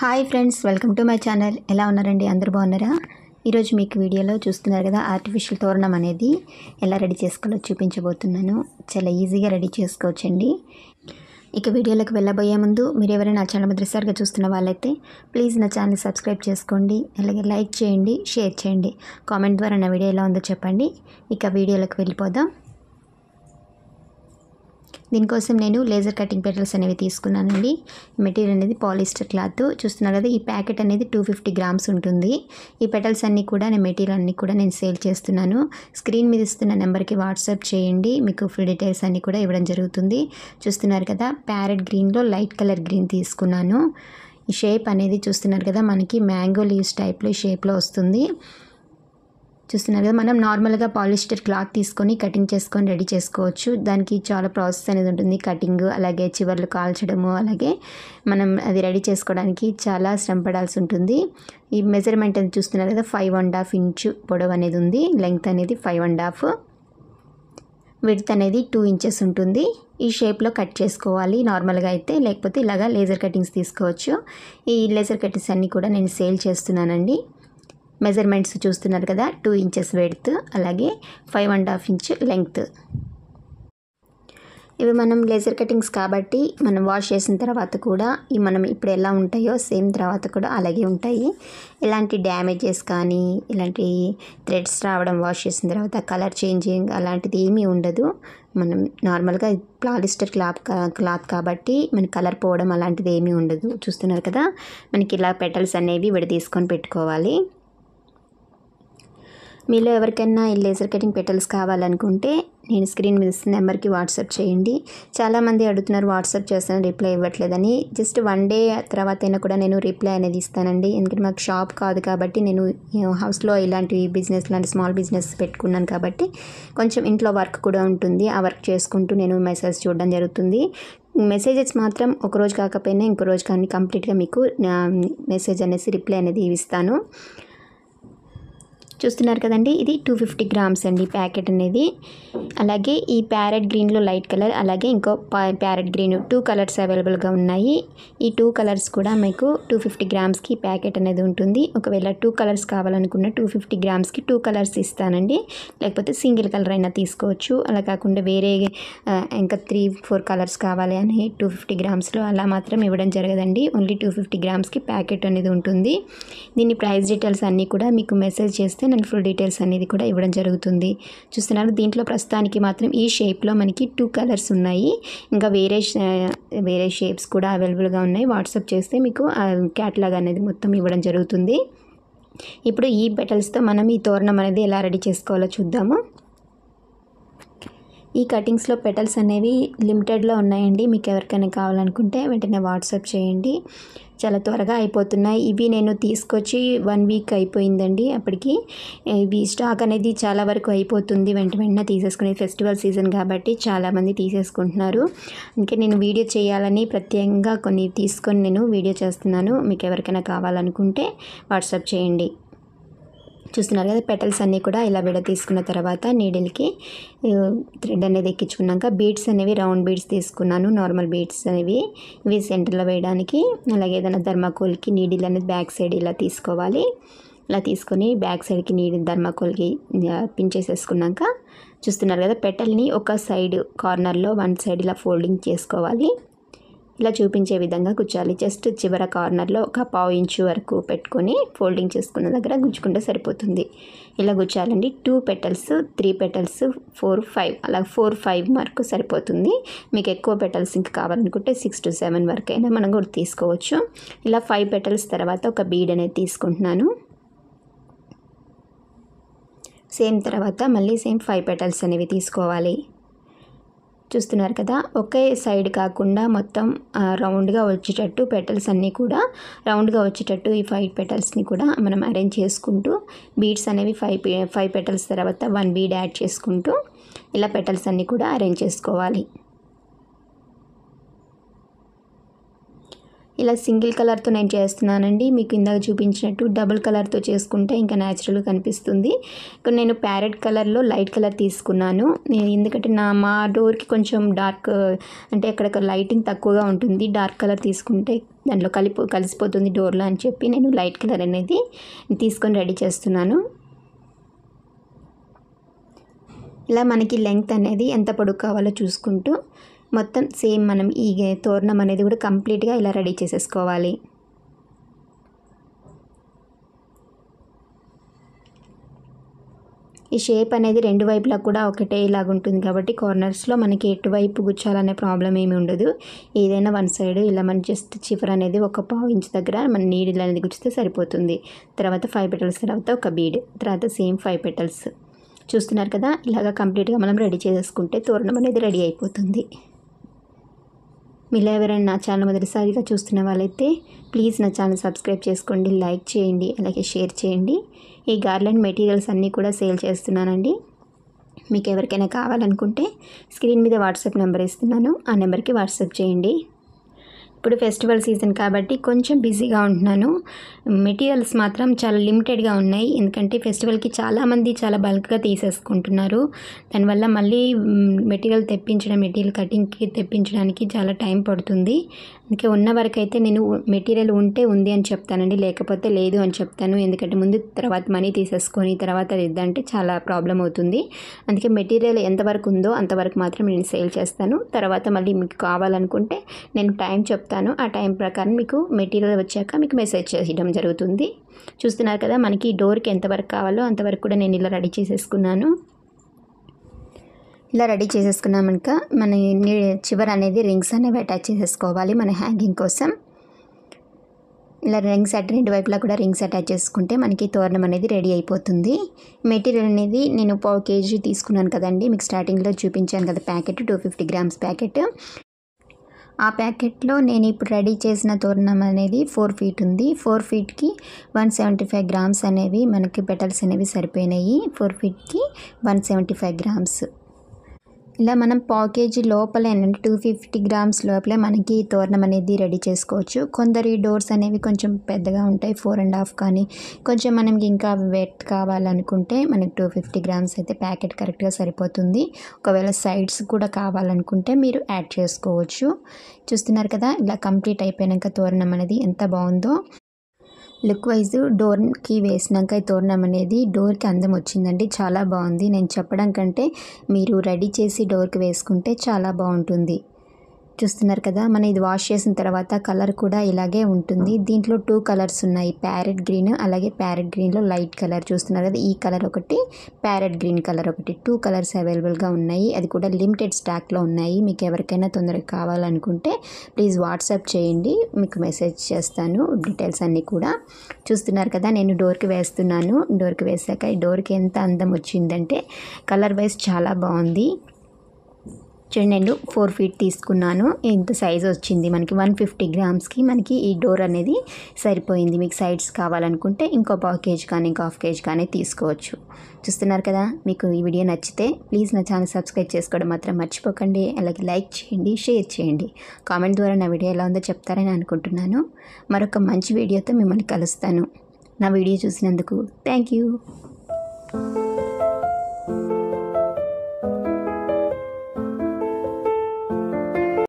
hi friends welcome to my channel ఎలా ఉన్నారండి అందరు బాగున్నారా ఈరోజు మీకు వీడియోలో చూస్తున్నారు కదా ఆర్టిఫిషియల్ తోరణం అనేది ఎలా రెడీ చేసుకోవాలో చూపించబోతున్నాను చాలా ఈజీగా రెడీ చేసుకోవచ్చండి ఇక వీడియోలోకి వెళ్ళబోయే ముందు మీరు ఎవరైనా నా ఛానల్ మొదటిసారిగా చూస్తున్న వాళ్ళైతే ప్లీజ్ నా ఛానల్ సబ్స్క్రైబ్ చేసుకోండి అలాగే లైక్ చేయండి షేర్ చేయండి కామెంట్ ద్వారా నా వీడియో ఎలా ఉందో చెప్పండి ఇక వీడియోలకు వెళ్ళిపోదాం దీనికోసం నేను లేజర్ కటింగ్ పెటల్స్ అనేవి తీసుకున్నానండి మెటీరియల్ అనేది పాలిస్టర్ క్లాత్ చూస్తున్నారు కదా ఈ ప్యాకెట్ అనేది టూ ఫిఫ్టీ గ్రామ్స్ ఉంటుంది ఈ పెటల్స్ అన్నీ కూడా నేను మెటీరియల్ అన్నీ కూడా నేను సేల్ చేస్తున్నాను స్క్రీన్ మీద ఇస్తున్న నెంబర్కి వాట్సాప్ చేయండి మీకు ఫుల్ డీటెయిల్స్ అన్నీ కూడా ఇవ్వడం జరుగుతుంది చూస్తున్నారు కదా ప్యారెట్ గ్రీన్లో లైట్ కలర్ గ్రీన్ తీసుకున్నాను ఈ షేప్ అనేది చూస్తున్నారు కదా మనకి మ్యాంగో లీవ్స్ టైప్లో ఈ షేప్లో వస్తుంది చూస్తున్నారు కదా మనం నార్మల్గా పాలిస్టర్ క్లాత్ తీసుకొని కటింగ్ చేసుకొని రెడీ చేసుకోవచ్చు దానికి చాలా ప్రాసెస్ అనేది ఉంటుంది కటింగ్ అలాగే చివర్లు కాల్చడము అలాగే మనం అది రెడీ చేసుకోవడానికి చాలా శ్రమ పడాల్సి ఉంటుంది ఈ మెజర్మెంట్ అది చూస్తున్నారు కదా ఫైవ్ అండ్ హాఫ్ ఇంచు పొడవు అనేది ఉంది లెంగ్త్ అనేది ఫైవ్ అండ్ హాఫ్ విడ్త్ అనేది టూ ఇంచెస్ ఉంటుంది ఈ షేప్లో కట్ చేసుకోవాలి నార్మల్గా అయితే లేకపోతే ఇలాగా లేజర్ కటింగ్స్ తీసుకోవచ్చు ఈ లేజర్ కటింగ్స్ అన్నీ కూడా నేను సేల్ చేస్తున్నానండి మెజర్మెంట్స్ చూస్తున్నారు కదా టూ ఇంచెస్ వెడ్త్ అలాగే five and half inch length ఇవి మనం లేజర్ కటింగ్స్ కాబట్టి మనం వాష్ చేసిన తర్వాత కూడా ఇవి మనం ఇప్పుడు ఎలా ఉంటాయో సేమ్ తర్వాత కూడా అలాగే ఉంటాయి ఇలాంటి డ్యామేజెస్ కానీ ఇలాంటి థ్రెడ్స్ రావడం వాష్ చేసిన తర్వాత కలర్ చేంజింగ్ అలాంటిది ఏమీ ఉండదు మనం నార్మల్గా పాలిస్టర్ క్లాత్ క్లాత్ కాబట్టి మన కలర్ పోవడం అలాంటిది ఏమీ ఉండదు చూస్తున్నారు కదా మనకి ఇలా పెటల్స్ అనేవి విడదీసుకొని పెట్టుకోవాలి మీలో ఎవరికైనా ఈ లేజర్ కటింగ్ పెటల్స్ కావాలనుకుంటే నేను స్క్రీన్ మీద ఇస్తున్న నెంబర్కి వాట్సాప్ చేయండి చాలామంది అడుగుతున్నారు వాట్సాప్ చేస్తాను రిప్లై ఇవ్వట్లేదని జస్ట్ వన్ డే తర్వాత అయినా కూడా నేను రిప్లై అనేది ఇస్తానండి ఎందుకంటే మాకు షాప్ కాదు కాబట్టి నేను హౌస్లో ఇలాంటివి బిజినెస్ లాంటి స్మాల్ బిజినెస్ పెట్టుకున్నాను కాబట్టి కొంచెం ఇంట్లో వర్క్ కూడా ఉంటుంది ఆ వర్క్ చేసుకుంటూ నేను మెసేజ్ చూడడం జరుగుతుంది మెసేజెస్ మాత్రం ఒక రోజు కాకపోయినా ఇంకో రోజు కానీ కంప్లీట్గా మీకు మెసేజ్ అనేసి రిప్లై అనేది ఇస్తాను చూస్తున్నారు కదండి ఇది టూ ఫిఫ్టీ గ్రామ్స్ అండి ప్యాకెట్ అనేది అలాగే ఈ ప్యారెట్ గ్రీన్లో లైట్ కలర్ అలాగే ఇంకో ప్యారెట్ గ్రీన్ టూ కలర్స్ అవైలబుల్గా ఉన్నాయి ఈ టూ కలర్స్ కూడా మీకు టూ ఫిఫ్టీ గ్రామ్స్కి ప్యాకెట్ అనేది ఉంటుంది ఒకవేళ టూ కలర్స్ కావాలనుకున్న టూ ఫిఫ్టీ గ్రామ్స్కి టూ కలర్స్ ఇస్తానండి లేకపోతే సింగిల్ కలర్ అయినా తీసుకోవచ్చు అలా కాకుండా వేరే ఇంకా త్రీ ఫోర్ కలర్స్ కావాలి అని టూ ఫిఫ్టీ గ్రామ్స్లో అలా మాత్రం ఇవ్వడం జరగదండి ఓన్లీ టూ ఫిఫ్టీ గ్రామ్స్కి ప్యాకెట్ అనేది ఉంటుంది దీని ప్రైస్ డీటెయిల్స్ అన్నీ కూడా మీకు మెసేజ్ చేస్తే కిచెన్ అండ్ ఫుల్ డీటెయిల్స్ అనేది కూడా ఇవ్వడం జరుగుతుంది చూస్తున్నారు దీంట్లో ప్రస్తుతానికి మాత్రం ఈ షేప్లో మనకి టూ కలర్స్ ఉన్నాయి ఇంకా వేరే వేరే షేప్స్ కూడా అవైలబుల్గా ఉన్నాయి వాట్సాప్ చేస్తే మీకు క్యాట్లాగ్ అనేది మొత్తం ఇవ్వడం జరుగుతుంది ఇప్పుడు ఈ బెటల్స్తో మనం ఈ తోరణం అనేది ఎలా రెడీ చేసుకోవాలో చూద్దాము ఈ కటింగ్స్లో పెటల్స్ అనేవి లిమిటెడ్లో ఉన్నాయండి మీకు ఎవరికైనా కావాలనుకుంటే వెంటనే వాట్సాప్ చేయండి చాలా త్వరగా అయిపోతున్నాయి ఇవి నేను తీసుకొచ్చి వన్ వీక్ అయిపోయిందండి అప్పటికి ఇవి స్టాక్ అనేది చాలా వరకు అయిపోతుంది వెంట వెంటనే తీసేసుకునే ఫెస్టివల్ సీజన్ కాబట్టి చాలామంది తీసేసుకుంటున్నారు అందుకే నేను వీడియో చేయాలని ప్రత్యేకంగా కొన్ని తీసుకొని నేను వీడియో చేస్తున్నాను మీకు ఎవరికైనా కావాలనుకుంటే వాట్సాప్ చేయండి చూస్తున్నారు కదా పెటల్స్ అన్నీ కూడా ఇలా విడ తీసుకున్న తర్వాత నీడిల్కి థ్రెడ్ అనేది ఎక్కించుకున్నాక బీడ్స్ అనేవి రౌండ్ బీడ్స్ తీసుకున్నాను నార్మల్ బీడ్స్ అనేవి ఇవి సెంటర్లో వేయడానికి అలాగే ఏదైనా ధర్మాకోల్కి నీడిల్ అనేది బ్యాక్ సైడ్ ఇలా తీసుకోవాలి ఇలా తీసుకొని బ్యాక్ సైడ్కి నీడిల్ ధర్మాకోల్కి పించేసేసుకున్నాక చూస్తున్నారు కదా పెటల్ని ఒక సైడ్ కార్నర్లో వన్ సైడ్ ఇలా ఫోల్డింగ్ చేసుకోవాలి ఇలా చూపించే విధంగా గుచ్చాలి జస్ట్ చివర కార్నర్లో ఒక పావు ఇంచు వరకు పెట్టుకొని ఫోల్డింగ్ చేసుకున్న దగ్గర గుచ్చుకుంటే సరిపోతుంది ఇలా గుచ్చాలండి two petals three petals four five అలా ఫోర్ ఫైవ్ వరకు సరిపోతుంది మీకు ఎక్కువ పెటల్స్ ఇంకా కావాలనుకుంటే సిక్స్ టు సెవెన్ వరకు అయినా మనం కూడా తీసుకోవచ్చు ఇలా ఫైవ్ పెటల్స్ తర్వాత ఒక బీడ్ అనేది తీసుకుంటున్నాను సేమ్ తర్వాత మళ్ళీ సేమ్ ఫైవ్ పెటల్స్ అనేవి తీసుకోవాలి చూస్తున్నారు కదా ఒకే సైడ్ కాకుండా మొత్తం రౌండ్గా వచ్చేటట్టు పెటల్స్ అన్నీ కూడా రౌండ్గా వచ్చేటట్టు ఈ ఫైవ్ పెటల్స్ని కూడా మనం అరేంజ్ చేసుకుంటూ బీడ్స్ అనేవి ఫైవ్ ఫైవ్ పెటల్స్ తర్వాత వన్ బీడ్ యాడ్ చేసుకుంటూ ఇలా పెటల్స్ అన్నీ కూడా అరేంజ్ చేసుకోవాలి ఇలా సింగిల్ కలర్తో నేను చేస్తున్నానండి మీకు ఇందాక చూపించినట్టు డబుల్ కలర్తో చేసుకుంటే ఇంకా న్యాచురల్గా కనిపిస్తుంది ఇక్కడ నేను ప్యారెట్ కలర్లో లైట్ కలర్ తీసుకున్నాను నేను ఎందుకంటే నా మా డోర్కి కొంచెం డార్క్ అంటే అక్కడ లైటింగ్ తక్కువగా ఉంటుంది డార్క్ కలర్ తీసుకుంటే దాంట్లో కలిపో కలిసిపోతుంది డోర్లో అని చెప్పి నేను లైట్ కలర్ అనేది తీసుకొని రెడీ చేస్తున్నాను ఇలా మనకి లెంగ్త్ అనేది ఎంత పొడుగు కావాలో చూసుకుంటూ మొత్తం సేమ్ మనం ఈ తోరణం అనేది కూడా కంప్లీట్గా ఇలా రెడీ చేసేసుకోవాలి ఈ షేప్ అనేది రెండు వైపులా కూడా ఒకటే ఇలాగ ఉంటుంది కాబట్టి కార్నర్స్లో మనకి ఎటువైపు గుచ్చాలనే ప్రాబ్లం ఏమి ఉండదు ఏదైనా వన్ సైడ్ ఇలా మన జస్ట్ చిఫర్ అనేది ఒక పావు ఇంచు దగ్గర మన నీడిల్ అనేది గుచ్చితే సరిపోతుంది తర్వాత ఫైవ్ పెటల్స్ తర్వాత ఒక బీడ్ తర్వాత సేమ్ ఫైవ్ పెటల్స్ చూస్తున్నారు కదా ఇలాగ కంప్లీట్గా మనం రెడీ చేసేసుకుంటే తోరణం అనేది రెడీ అయిపోతుంది మీలో ఎవరైనా నా ఛానల్ మొదటిసారిగా చూస్తున్న వాళ్ళైతే ప్లీజ్ నా ఛానల్ సబ్స్క్రైబ్ చేసుకోండి లైక్ చేయండి అలాగే షేర్ చేయండి ఈ గార్లెండ్ మెటీరియల్స్ అన్నీ కూడా సేల్ చేస్తున్నానండి మీకు ఎవరికైనా కావాలనుకుంటే స్క్రీన్ మీద వాట్సాప్ నెంబర్ ఇస్తున్నాను ఆ నెంబర్కి వాట్సాప్ చేయండి ఇప్పుడు ఫెస్టివల్ సీజన్ కాబట్టి కొంచెం బిజీగా ఉంటున్నాను మెటీరియల్స్ మాత్రం చాలా లిమిటెడ్గా ఉన్నాయి ఎందుకంటే ఫెస్టివల్కి చాలామంది చాలా బల్క్గా తీసేసుకుంటున్నారు దానివల్ల మళ్ళీ మెటీరియల్ తెప్పించడం మెటీరియల్ కటింగ్కి తెప్పించడానికి చాలా టైం పడుతుంది అందుకే ఉన్న వరకు అయితే నేను మెటీరియల్ ఉంటే ఉంది అని చెప్తానండి లేకపోతే లేదు అని చెప్తాను ఎందుకంటే ముందు తర్వాత మనీ తీసేసుకొని తర్వాత ఇద్దంటే చాలా ప్రాబ్లం అవుతుంది అందుకే మెటీరియల్ ఎంతవరకు ఉందో అంతవరకు మాత్రం నేను సేల్ చేస్తాను తర్వాత మళ్ళీ మీకు కావాలనుకుంటే నేను టైం చెప్తాను చెప్తాను ఆ టైం ప్రకారం మీకు మెటీరియల్ వచ్చాక మీకు మెసేజ్ చేయడం జరుగుతుంది చూస్తున్నారు కదా మనకి డోర్కి ఎంతవరకు కావాలో అంతవరకు కూడా నేను ఇలా రెడీ చేసేసుకున్నాను ఇలా రెడీ చేసేసుకున్నామనుక మన చివర అనేది రింగ్స్ అనేవి అటాచ్ చేసేసుకోవాలి మన హ్యాంగింగ్ కోసం ఇలా రింగ్స్ అట్ రెండు వైపులా కూడా రింగ్స్ అటాచ్ చేసుకుంటే మనకి తోరణం అనేది రెడీ అయిపోతుంది మెటీరియల్ అనేది నేను పావు కేజీ తీసుకున్నాను కదండి మీకు స్టార్టింగ్లో చూపించాను కదా packet two fifty grams packet ఆ ప్యాకెట్లో నేను ఇప్పుడు రెడీ చేసిన తోరణం అనేది ఫోర్ ఫీట్ ఉంది ఫోర్ ఫీట్కి వన్ సెవెంటీ ఫైవ్ గ్రామ్స్ అనేవి మనకి పెటల్స్ అనేవి సరిపోయినాయి ఫోర్ ఫీట్కి వన్ సెవెంటీ ఫైవ్ గ్రామ్స్ ఇలా మనం పాకేజీ లోపల ఏంటంటే టూ ఫిఫ్టీ గ్రామ్స్ లోపలే మనకి తోరణం అనేది రెడీ చేసుకోవచ్చు కొందరు డోర్స్ అనేవి కొంచెం పెద్దగా ఉంటాయి ఫోర్ అండ్ హాఫ్ కానీ కొంచెం మనకి ఇంకా వెట్ కావాలనుకుంటే మనకి టూ ఫిఫ్టీ గ్రామ్స్ అయితే ప్యాకెట్ కరెక్ట్గా సరిపోతుంది ఒకవేళ సైడ్స్ కూడా కావాలనుకుంటే మీరు యాడ్ చేసుకోవచ్చు చూస్తున్నారు కదా ఇలా కంప్లీట్ అయిపోయాక తోరణం అనేది ఎంత బాగుందో లుక్ వైజ్ డోర్కి వేసినాక ఈ తోరణం అనేది డోర్కి అందం వచ్చిందండి చాలా బాగుంది నేను చెప్పడం కంటే మీరు రెడీ చేసి డోర్కి వేసుకుంటే చాలా బాగుంటుంది చూస్తున్నారు కదా మనం ఇది వాష్ చేసిన తర్వాత కలర్ కూడా ఇలాగే ఉంటుంది దీంట్లో టూ కలర్స్ ఉన్నాయి ప్యారెట్ గ్రీన్ అలాగే ప్యారెట్ గ్రీన్లో లైట్ కలర్ చూస్తున్నారు కదా ఈ కలర్ ఒకటి ప్యారెట్ గ్రీన్ కలర్ ఒకటి టూ కలర్స్ అవైలబుల్గా ఉన్నాయి అది కూడా లిమిటెడ్ స్టాక్లో ఉన్నాయి మీకు ఎవరికైనా తొందరగా కావాలనుకుంటే ప్లీజ్ వాట్సాప్ చేయండి మీకు మెసేజ్ చేస్తాను డీటెయిల్స్ అన్నీ కూడా చూస్తున్నారు కదా నేను డోర్కి వేస్తున్నాను డోర్కి వేసాక ఈ డోర్కి ఎంత అందం వచ్చిందంటే కలర్ వైజ్ చాలా బాగుంది చూడండి ఫోర్ ఫీట్ తీసుకున్నాను ఇంత సైజు వచ్చింది మనకి వన్ ఫిఫ్టీ గ్రామ్స్కి మనకి ఈ డోర్ అనేది సరిపోయింది మీకు సైడ్స్ కావాలనుకుంటే ఇంకో పావు కేజీ కానీ ఇంకో హాఫ్ కేజీ కానీ తీసుకోవచ్చు చూస్తున్నారు కదా మీకు ఈ వీడియో నచ్చితే ప్లీజ్ నా ఛానల్ సబ్స్క్రైబ్ చేసుకోవడం మాత్రం మర్చిపోకండి అలాగే లైక్ చేయండి షేర్ చేయండి కామెంట్ ద్వారా నా వీడియో ఎలా ఉందో చెప్తారని అనుకుంటున్నాను మరొక మంచి వీడియోతో మిమ్మల్ని కలుస్తాను నా వీడియో చూసినందుకు థ్యాంక్ యూ